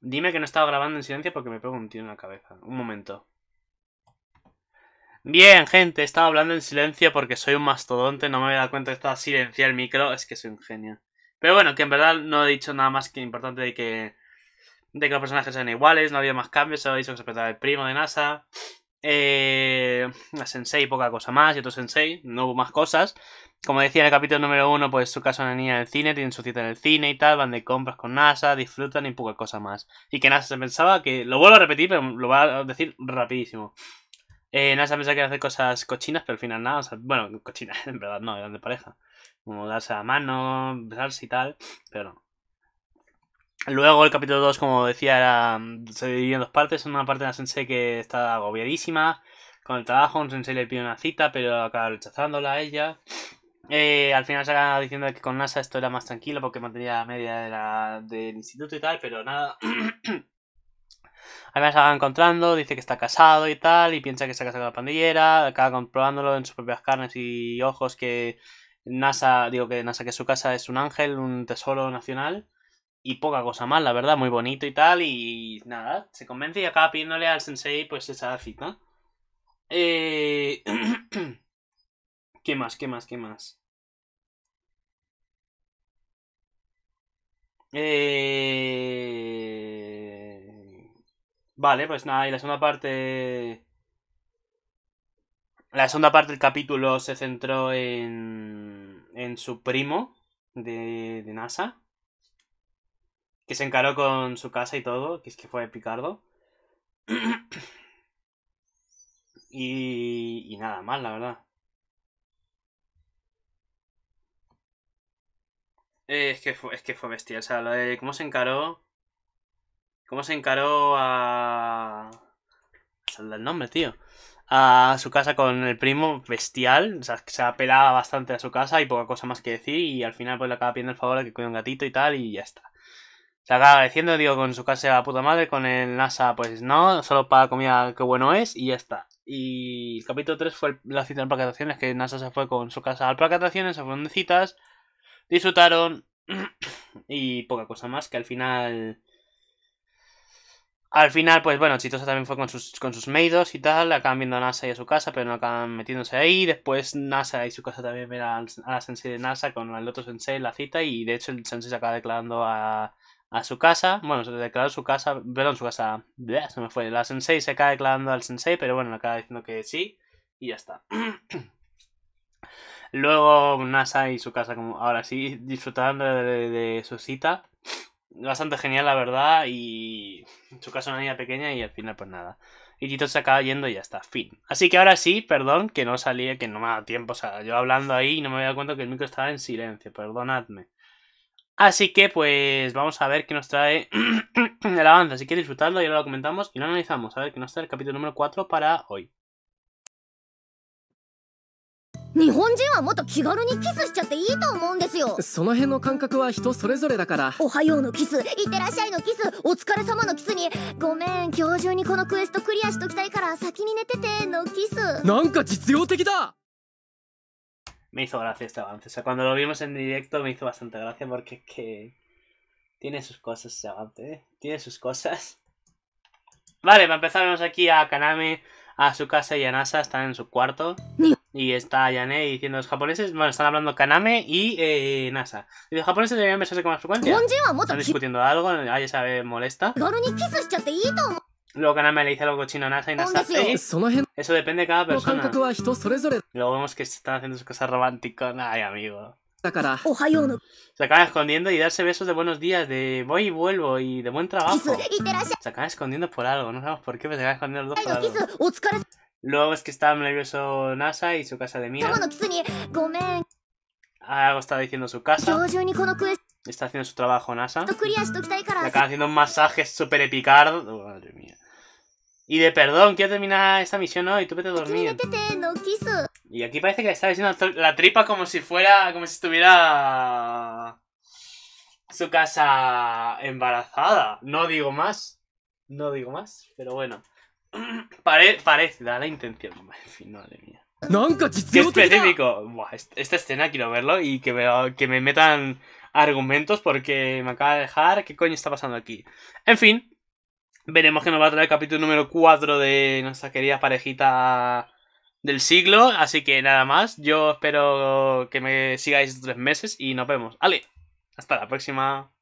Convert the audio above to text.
Dime que no estaba grabando en silencio porque me pego un tiro en la cabeza. Un momento. Bien, gente, estaba hablando en silencio porque soy un mastodonte, no me había dado cuenta que estaba silenciado el micro, es que soy un genio. Pero bueno, que en verdad no he dicho nada más que importante de que, de que los personajes sean iguales, no había más cambios, solo he dicho que se el primo de NASA. Eh, la Sensei poca cosa más y otro Sensei, no hubo más cosas. Como decía en el capítulo número uno, pues su casa una niña en el cine, tienen su cita en el cine y tal, van de compras con NASA, disfrutan y poca cosa más. Y que NASA se pensaba que, lo vuelvo a repetir, pero lo voy a decir rapidísimo. Eh, NASA pensaba que iba hacer cosas cochinas, pero al final nada, o bueno, cochinas, en verdad no, eran de pareja. Como darse la mano, besarse y tal, pero no. Luego el capítulo 2, como decía, era, mm, se dividió en dos partes. Una parte de la Sensei que está agobiadísima, con el trabajo, un sensei le pide una cita, pero acaba rechazándola a ella. Eh, al final se acaba diciendo que con NASA esto era más tranquilo porque mantenía la media de la, del instituto y tal, pero nada. Además, acaba encontrando, dice que está casado y tal, y piensa que se ha casado con la pandillera, acaba comprobándolo en sus propias carnes y ojos que NASA, digo que NASA, que su casa es un ángel, un tesoro nacional, y poca cosa más, la verdad, muy bonito y tal, y nada, se convence y acaba pidiéndole al sensei pues esa cita. Eh... ¿Qué más? ¿Qué más? ¿Qué más? Eh... Vale, pues nada, y la segunda parte... La segunda parte del capítulo se centró en, en su primo de, de NASA, que se encaró con su casa y todo, que es que fue Picardo. Y, nada más, la verdad. Eh, es, que fue, es que fue O sea, lo de cómo se encaró. Cómo se encaró a. Salga el nombre, tío. A su casa con el primo, bestial. O sea, se apelaba bastante a su casa y poca cosa más que decir. Y al final, pues le acaba pidiendo el favor de que cuide un gatito y tal, y ya está. Se acaba agradeciendo, digo, con su casa a puta madre, con el NASA, pues no, solo para comida que bueno es, y ya está. Y el capítulo 3 fue la cita de Atracciones, que NASA se fue con su casa al parque atracciones, se fueron de citas, disfrutaron y poca cosa más, que al final... Al final, pues bueno, Chitosa también fue con sus, con sus maidos y tal, acaban viendo a NASA y a su casa, pero no acaban metiéndose ahí. Después NASA y su casa también ven a, la sensei de NASA con el otro sensei, la cita, y de hecho el sensei se acaba declarando a, a su casa. Bueno, se declaró su casa, perdón, su casa, se me fue. La sensei se acaba declarando al sensei, pero bueno, acaba diciendo que sí y ya está. Luego NASA y su casa, como ahora sí, disfrutando de, su cita. Bastante genial, la verdad. Y su casa una niña pequeña y al final, pues nada. Y Tito se acaba yendo y ya está, fin. Así que ahora sí, perdón, que no salía, que no me ha dado tiempo. O sea, yo hablando ahí y no me había dado cuenta que el micro estaba en silencio, perdonadme. Así que pues vamos a ver qué nos trae el avance. Así que disfrutarlo y ahora lo comentamos y lo analizamos. A ver qué nos trae el capítulo número 4 para hoy. 日本人はもっと気軽にキスしちゃっていいと思うんですよその辺の感覚は人それぞれだからおはようのキスいってらっしゃいのキスお疲れ様のキスにごめん今日中にこのクエストクリアしときたいから先に寝ててのキスなんか実用的だ me hizo gracia este avance. O sea, cuando lo vimos en directo me hizo bastante gracia porque es que tiene sus cosas este avance, ¿eh? Tiene sus cosas. Vale, para empezar vemos aquí a Kaname, a su casa y a Nasa, están en su cuarto. Y está Yane diciendo los japoneses, bueno, están hablando Kaname y eh, Nasa. Y los japoneses deberían besarse con más frecuencia. Están discutiendo algo, nadie ah, sabe, molesta. Luego nada me le dice algo cochino a NASA y NASA. Eso depende de cada persona. Luego vemos que están haciendo sus cosas románticas. Ay, amigo. Se acaban escondiendo y darse besos de buenos días, de voy y vuelvo y de buen trabajo. Se acaban escondiendo por algo, no sabemos por qué, pero se acaban escondiendo los dos por algo. Luego es que está nervioso NASA y su casa de Mira. Algo está diciendo su casa. Está haciendo su trabajo NASA. Se acaban haciendo un masaje súper epicardo. Madre mía. Y de perdón, quiero terminar esta misión hoy, tú vete a dormir. Y aquí parece que está diciendo la tripa como si fuera. como si estuviera. su casa embarazada. No digo más. No digo más, pero bueno. parece, da la intención. En fin, madre mía. ¡Qué específico! esta escena quiero verlo y que, que me metan argumentos porque me acaba de dejar. ¿Qué coño está pasando aquí? En fin, Veremos que nos va a traer el capítulo número 4 de nuestra querida parejita del siglo. Así que nada más. Yo espero que me sigáis tres meses y nos vemos. Ale, hasta la próxima.